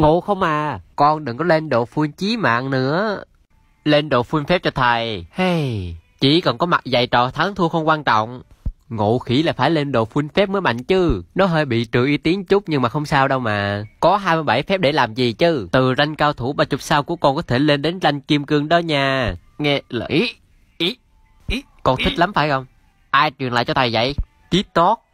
Ngộ không à, con đừng có lên độ phun chí mạng nữa. Lên độ phun phép cho thầy. Hey, chỉ cần có mặt dạy trò thắng thua không quan trọng. Ngộ khỉ là phải lên độ phun phép mới mạnh chứ Nó hơi bị trừ ý tín chút nhưng mà không sao đâu mà Có 27 phép để làm gì chứ Từ ranh cao thủ 30 sao của con có thể lên đến ranh kim cương đó nha Nghe là ý, ý, Con thích lắm phải không Ai truyền lại cho thầy vậy TikTok